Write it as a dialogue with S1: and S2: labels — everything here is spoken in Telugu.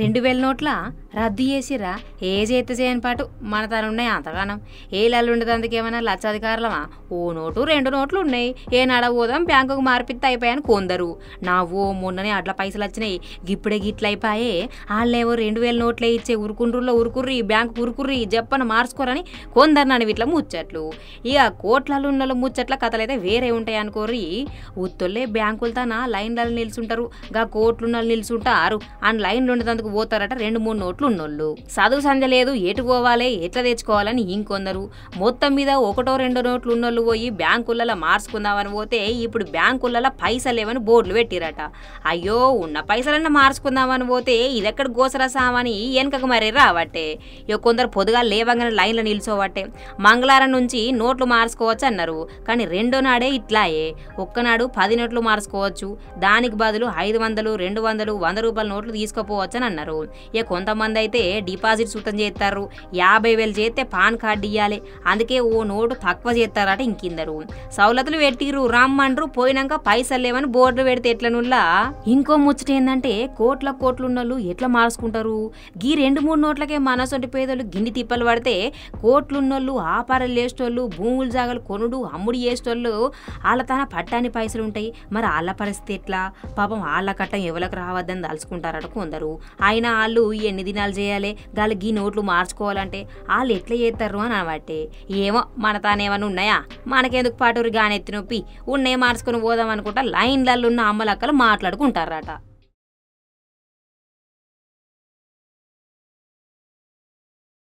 S1: రెండు వేల నోట్ల రద్దు చేసిరా ఏ చేత చేయని పాటు మన తన ఉన్నాయి అంతగానం ఏ లల్లుండదు అందుకేమైనా అధికారులమా ఓ నోటు రెండు నోట్లు ఉన్నాయి ఏ పోదాం బ్యాంకుకు మార్పిత్త అయిపోయాను కొందరు నా ఓ మొన్ననే అట్లా పైసలు వచ్చినాయి గిప్పుడే గిట్ల అయిపోయే వాళ్ళేవో రెండు వేల నోట్లే ఇచ్చే ఉరుకుండ్రుల్లో ఉరుకుర్రి బ్యాంకు ఉరుకుర్రి జప్పను మార్చుకోరని కొందరు నన్ను ఇట్లా ముచ్చట్లు ఇక కోట్లలో ఉన్న ముచ్చట్ల కథలైతే వేరే ఉంటాయి అనుకోర్రి ఉత్తొల్లే బ్యాంకులు లైన్లలో నిల్చుంటారు గా కోట్లున్న నిల్చుంటారు అండ్ లైన్లు ఉండేందుకు పోతారట రెండు మూడు నోట్లు నొల్లు సాధు సంధ్య లేదు ఏటు పోవాలే ఎట్లా తెచ్చుకోవాలని ఇంకొందరు మొత్తం మీద ఒకటో రెండో నోట్లు ఉన్నోళ్ళు పోయి బ్యాంకులలో మార్చుకుందామని పోతే ఇప్పుడు బ్యాంకులలో పైసలు లేవని బోర్డులు పెట్టిరట అయ్యో ఉన్న పైసలన్న మార్చుకుందామని పోతే ఇదెక్కడ గోసరసామని వెనకకు మరి రావట్టే ఇక కొందరు పొదుగా లేవగానే లైన్లో నిల్చోవట్టే మంగళవారం నుంచి నోట్లు మార్చుకోవచ్చు అన్నారు కానీ రెండో నాడే ఇట్లాయే ఒక్కనాడు పది నోట్లు మార్చుకోవచ్చు దానికి బదులు ఐదు వందలు రెండు వందలు వంద రూపాయల నోట్లు తీసుకోపోవచ్చు అని అన్నారు ఇక కొంతమంది మంది అయితే డిపాజిట్ సుతం చేస్తారు యాభై వేలు చేస్తే పాన్ కార్డు ఇవ్వాలి అందుకే ఓ నోటు తక్కువ చేస్తారట ఇంకిందరు సవలతులు పెట్టిరు రమ్మండ్రు పోయినాక పైసలు లేవని బోర్డు పెడితే ఎట్లనుల్లా ఇంకో ముచ్చట ఏంటంటే కోట్ల కోట్లున్నోళ్ళు ఎట్లా మార్చుకుంటారు గీ రెండు మూడు నోట్లకే మనసొంటి పేదలు గిన్నె తిప్పలు పడితే కోట్లున్నోళ్ళు ఆపారాలు చేసేటోళ్ళు భూములు జాగలు కొనుడు అమ్ముడు చేసేటోళ్ళు వాళ్ళ తన పట్టాని పైసలు ఉంటాయి మరి వాళ్ళ పరిస్థితి ఎట్లా పాపం వాళ్ళ కట్టం ఎవరికి రావద్దని తలుచుకుంటారట కొందరు అయినా వాళ్ళు ఎన్ని ప్రయత్నాలు చేయాలి గాలి గీ నోట్లు మార్చుకోవాలంటే వాళ్ళు ఎట్లా చేస్తారు అని అనబట్టే ఏమో మన తానేమన్నా ఉన్నాయా మనకెందుకు పాటూరు గానెత్తి నొప్పి ఉన్నాయి మార్చుకొని పోదాం అనుకుంటా లైన్లలో ఉన్న అమ్మలక్కలు మాట్లాడుకుంటారట